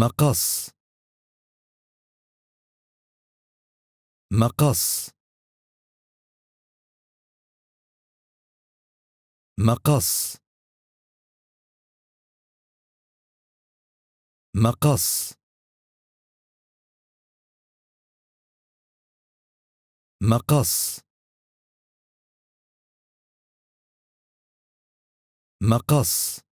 مقص مقص مقص مقص مقص مقص